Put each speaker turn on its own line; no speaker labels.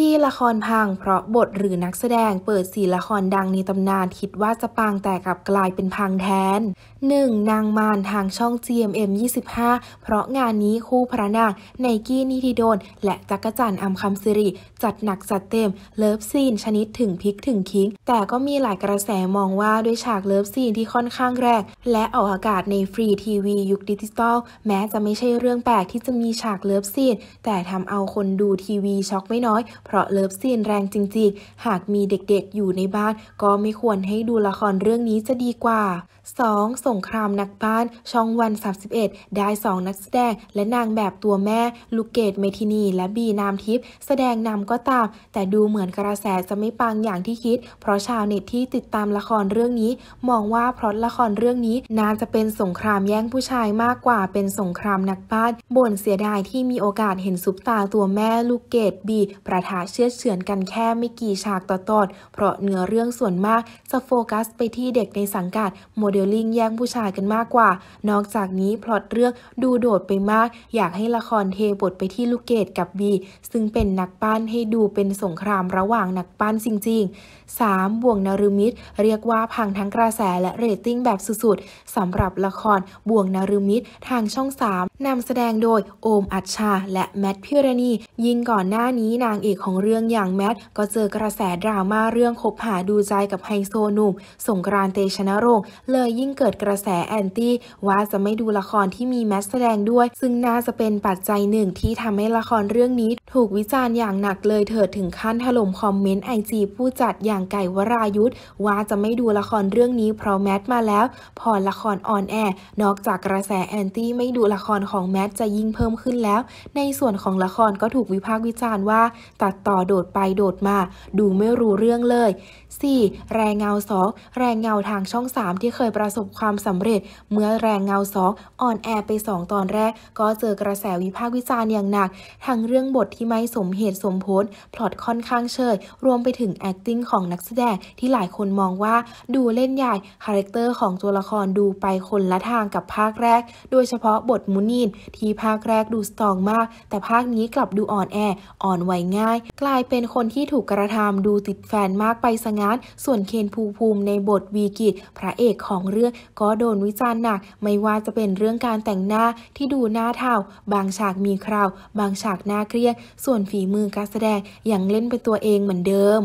ที่ละครพัง เพราะบทหรือนักแสดงเปิดสีละครดังในตำนานคิดว่าจะปังแต่กลับกลายเป็นพังแทน 1. นางมารทางช่อง GMM 25 เพราะงานนี้คู่พระนางไนกี้นิติโดน และจักรจันอัมคำสิริ จัดหนักจัดเต็ม เลิฟซีนชนิดถึงพลิกถึงคิงแต่ก็มีหลายกระแสมองว่าด้วยฉากเลิฟซีนที่ค่อนข้างแรงและออกอากาศในฟรีทีวียุคดิจิตอลแม้จะไม่ใช่เรื่องแปลกที่จะมีฉากเลิฟซีนแต่ทำเอาคนดูทีวีช็อกไม่น้อยเพราะเลิฟซีนแรงจริงๆ หากมีเด็กๆอยู่ในบ้าน ก็ไม่ควรให้ดูละครเรื่องนี้จะดีกว่า 2. สงครามนักบ้านช่องวัน 31 ได้ 2 นักแสดงและนางแบบตัวแม่ ลูกเกดเมทินีและบีนามทิพย์แสดงนำก็ตาม แต่ดูเหมือนกระแสจะไม่ปังอย่างที่คิด เพราะชาวเน็ตที่ติดตามละครเรื่องนี้ มองว่าเพราะละครเรื่องนี้น่าจะเป็นสงครามแย่งผู้ชายมากกว่าเป็นสงครามนักบ้านบ่นเสียดายที่มีโอกาสเห็นซุปตาตัวแม่ ลูกเกดบีประหาเชื้อเฉือนกันแค่ไม่กี่ฉากต่อตอนเพราะเนื้อเรื่องส่วนมากจะโฟกัสไปที่เด็กในสังกัดโมเดลลิ่งแย่งผู้ชายกันมากกว่า นอกจากนี้พล็อตเรื่องดูโดดไปมาก อยากให้ละครเทบทไปที่ลูกเกดกับบีซึ่งเป็นนักปั้นให้ดูเป็นสงครามระหว่างนักปั้นจริง ๆ 3. บ่วงนารุมิตรเรียกว่าพังทั้งกระแสและเรตติ้งแบบสุดๆสำหรับละครบ่วงนารุมิตรทางช่อง3นำแสดงโดยโอมอัชชาและแมทพิรณียิ่งก่อนหน้านี้นางเอกของเรื่องอย่างแมทก็เจอกระแสดราม่าเรื่องคบหาดูใจกับไฮโซหนุ่มสงกรานเตชนรงค์เลยยิ่งเกิดกระแสแอนตี้ว่าจะไม่ดูละครที่มีแมทแสดงด้วย ซึ่งน่าจะเป็นปัจจัยหนึ่งที่ทำให้ละครเรื่องนี้ถูกวิจารณ์อย่างหนักเลยเถิดถึงขั้นถล่มคอมเมนต์ไอจีผู้จัดอย่างไก่วรายุทธว่าจะไม่ดูละครเรื่องนี้เพราะแมทมาแล้วพอละครออนแอร์นอกจากกระแสแอนตี้ไม่ดูละครของแมทจะยิ่งเพิ่มขึ้นแล้ว ในส่วนของละครก็ถูกวิพากษ์วิจารณ์ว่า ตัดต่อโดดไปโดดมา ดูไม่รู้เรื่องเลย 4. แรงเงาสองแรงเงาทางช่อง 3 ที่เคยประสบความสำเร็จ เมื่อแรงเงาสองอ่อนแอไป 2 ตอนแรก ก็เจอกระแสวิพากษ์วิจารณ์อย่างหนัก ทั้งเรื่องบทที่ไม่สมเหตุสมผลพลอตค่อนข้างเชยรวมไปถึง acting ของนักแสดงที่หลายคนมองว่า ดูเล่นใหญ่คาแรคเตอร์ของตัวละครดูไปคนละทางกับภาคแรกโดยเฉพาะบทมุนีีนที่ภาคแรกดู สตรองมาก แต่ภาคนี้กลับดูอ่อนแออ่อนไหวง่าย กลายเป็นคนที่ถูกกระทำดูติดแฟนมากไปสงานส่วนเคนภูภูมิในบทวีกิตพระเอกของเรื่องก็โดนวิจารณ์หนัก ไม่ว่าจะเป็นเรื่องการแต่งหน้าที่ดูหน้าเทาบางฉากมีคราว บางฉากหน้าเครียดส่วนฝีมือการแสดงยังเล่นเป็นตัวเองเหมือนเดิม